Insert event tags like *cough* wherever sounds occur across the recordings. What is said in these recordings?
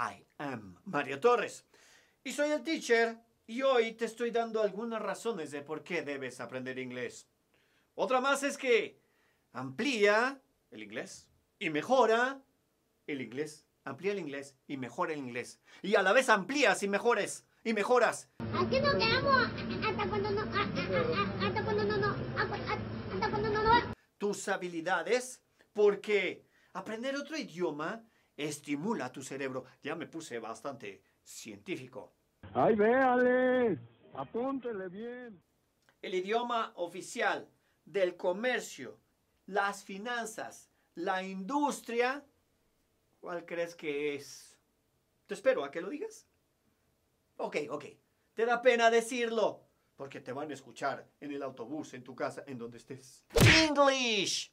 I am Mario Torres. Y soy el teacher y hoy te estoy dando algunas razones de por qué debes aprender inglés. Otra más es que amplía el inglés y mejora el inglés. Amplía el inglés y mejora el inglés. Y a la vez amplías y mejores y mejoras. Aquí te amo hasta cuando no, ah, ah, ah, hasta cuando no, pues, hasta cuando no. Tus habilidades porque aprender otro idioma estimula tu cerebro. Ya me puse bastante científico. ¡Ay, véale! Apúntele bien. El idioma oficial del comercio, las finanzas, la industria, ¿cuál crees que es? Te espero a que lo digas. Ok, ok. Te da pena decirlo, porque te van a escuchar en el autobús, en tu casa, en donde estés. English.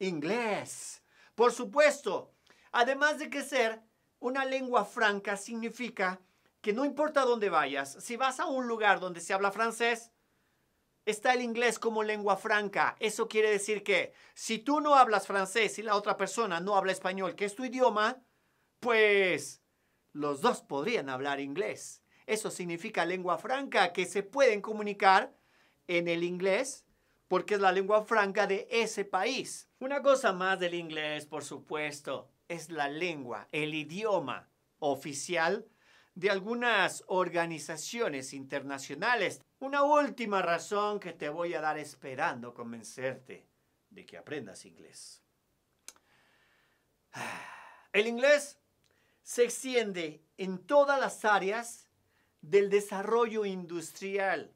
Inglés. Por supuesto, Además de que ser una lengua franca significa que no importa dónde vayas, si vas a un lugar donde se habla francés, está el inglés como lengua franca. Eso quiere decir que si tú no hablas francés y la otra persona no habla español, que es tu idioma, pues los dos podrían hablar inglés. Eso significa lengua franca, que se pueden comunicar en el inglés porque es la lengua franca de ese país. Una cosa más del inglés, por supuesto es la lengua, el idioma oficial de algunas organizaciones internacionales. Una última razón que te voy a dar esperando convencerte de que aprendas inglés. *sighs* El inglés se extiende en todas las áreas del desarrollo industrial,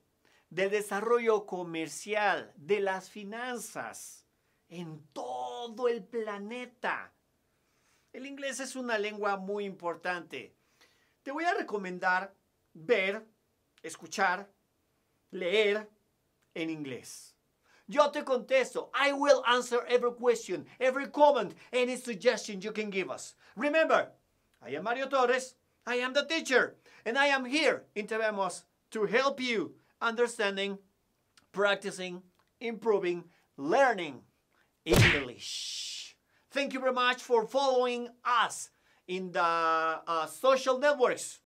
del desarrollo comercial, de las finanzas, en todo el planeta el inglés es una lengua muy importante. Te voy a recomendar ver, escuchar, leer en inglés. Yo te contesto. I will answer every question, every comment, any suggestion you can give us. Remember, I am Mario Torres. I am the teacher. And I am here in to help you understanding, practicing, improving, learning English. Thank you very much for following us in the uh, social networks.